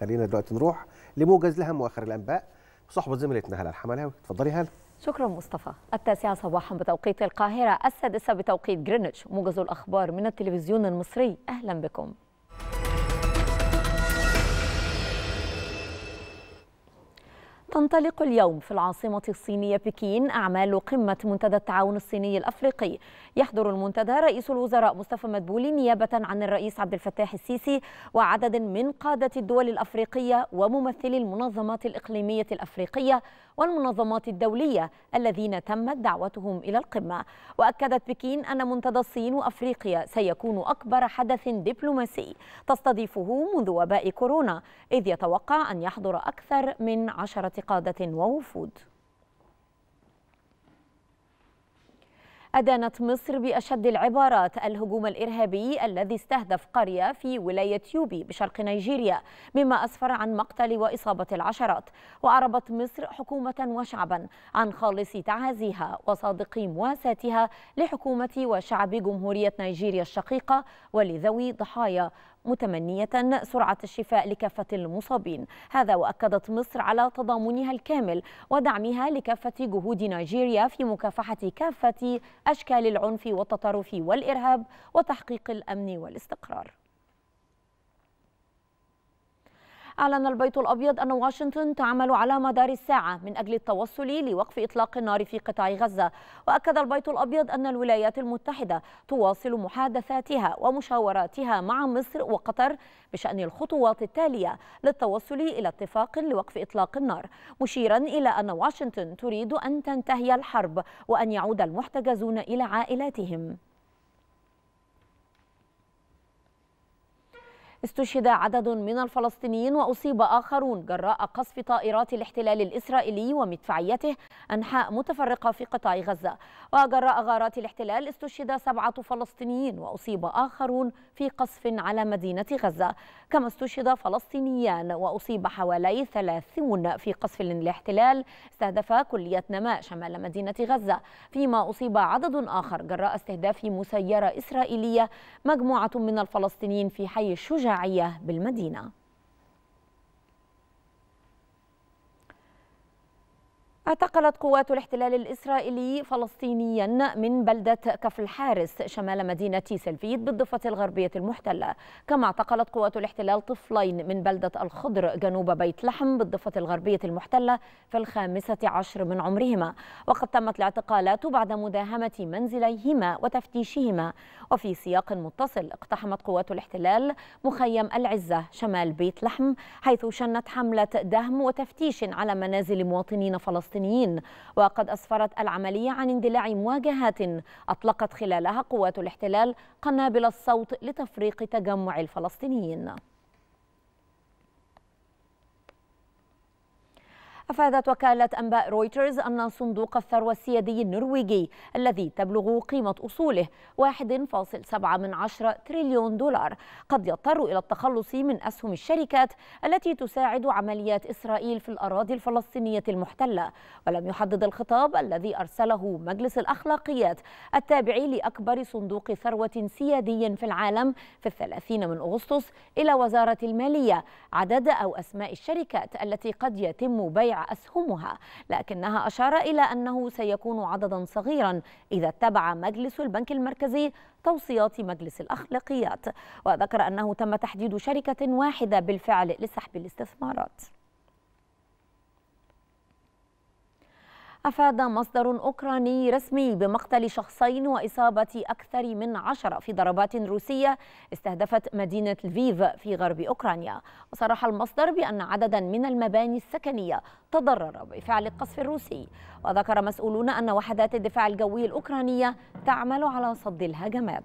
خلينا دلوقتي نروح لموجز لها مؤخر الانباء بصحبه زميلتنا هلا الحملاوي اتفضلي هلا شكرا مصطفى التاسعة صباحا بتوقيت القاهرة السادسة بتوقيت جرينتش موجز الأخبار من التلفزيون المصري أهلا بكم تنطلق اليوم في العاصمة الصينية بكين أعمال قمة منتدى التعاون الصيني الأفريقي يحضر المنتدى رئيس الوزراء مصطفى مدبولي نيابة عن الرئيس عبد الفتاح السيسي وعدد من قادة الدول الأفريقية وممثلي المنظمات الإقليمية الأفريقية والمنظمات الدولية الذين تمت دعوتهم إلى القمة وأكدت بكين أن منتدى الصين وأفريقيا سيكون أكبر حدث دبلوماسي تستضيفه منذ وباء كورونا إذ يتوقع أن يحضر أكثر من عشرة قادة ووفود أدانت مصر بأشد العبارات الهجوم الإرهابي الذي استهدف قرية في ولاية يوبي بشرق نيجيريا مما أسفر عن مقتل وإصابة العشرات وأعربت مصر حكومة وشعبا عن خالص تعازيها وصادق مواساتها لحكومة وشعب جمهورية نيجيريا الشقيقة ولذوي ضحايا متمنية سرعة الشفاء لكافة المصابين هذا وأكدت مصر على تضامنها الكامل ودعمها لكافة جهود نيجيريا في مكافحة كافة أشكال العنف والتطرف والإرهاب وتحقيق الأمن والاستقرار أعلن البيت الأبيض أن واشنطن تعمل على مدار الساعة من أجل التوصل لوقف إطلاق النار في قطاع غزة وأكد البيت الأبيض أن الولايات المتحدة تواصل محادثاتها ومشاوراتها مع مصر وقطر بشأن الخطوات التالية للتوصل إلى اتفاق لوقف إطلاق النار مشيرا إلى أن واشنطن تريد أن تنتهي الحرب وأن يعود المحتجزون إلى عائلاتهم استشهد عدد من الفلسطينيين وأصيب آخرون جراء قصف طائرات الاحتلال الإسرائيلي ومدفعيته أنحاء متفرقة في قطاع غزة وجراء غارات الاحتلال استشهد سبعة فلسطينيين وأصيب آخرون في قصف على مدينة غزة كما استشهد فلسطينيان وأصيب حوالي ثلاثون في قصف للاحتلال استهدف كلية نماء شمال مدينة غزة فيما أصيب عدد آخر جراء استهداف مسيرة إسرائيلية مجموعة من الفلسطينيين في حي الشجاع الإذاعية بالمدينة اعتقلت قوات الاحتلال الإسرائيلي فلسطينيا من بلدة كفل حارس شمال مدينة سلفيد بالضفة الغربية المحتلة كما اعتقلت قوات الاحتلال طفلين من بلدة الخضر جنوب بيت لحم بالضفة الغربية المحتلة في الخامسة عشر من عمرهما وقد تمت الاعتقالات بعد مداهمة منزليهما وتفتيشهما وفي سياق متصل اقتحمت قوات الاحتلال مخيم العزة شمال بيت لحم حيث شنت حملة دهم وتفتيش على منازل مواطنين فلسطينيين الفلسطينيين وقد أسفرت العملية عن اندلاع مواجهات أطلقت خلالها قوات الاحتلال قنابل الصوت لتفريق تجمع الفلسطينيين أفادت وكالة أنباء رويترز أن صندوق الثروة السيادي النرويجي الذي تبلغ قيمة أصوله 1.7 من عشرة تريليون دولار قد يضطر إلى التخلص من أسهم الشركات التي تساعد عمليات إسرائيل في الأراضي الفلسطينية المحتلة ولم يحدد الخطاب الذي أرسله مجلس الأخلاقيات التابع لأكبر صندوق ثروة سيادي في العالم في الثلاثين من أغسطس إلى وزارة المالية عدد أو أسماء الشركات التي قد يتم بيع أسهمها لكنها أشار إلى أنه سيكون عددا صغيرا إذا اتبع مجلس البنك المركزي توصيات مجلس الأخلاقيات وذكر أنه تم تحديد شركة واحدة بالفعل لسحب الاستثمارات أفاد مصدر أوكراني رسمي بمقتل شخصين وإصابة أكثر من عشرة في ضربات روسية استهدفت مدينة لفيف في غرب أوكرانيا وصرح المصدر بأن عددا من المباني السكنية تضرر بفعل القصف الروسي وذكر مسؤولون أن وحدات الدفاع الجوي الأوكرانية تعمل على صد الهجمات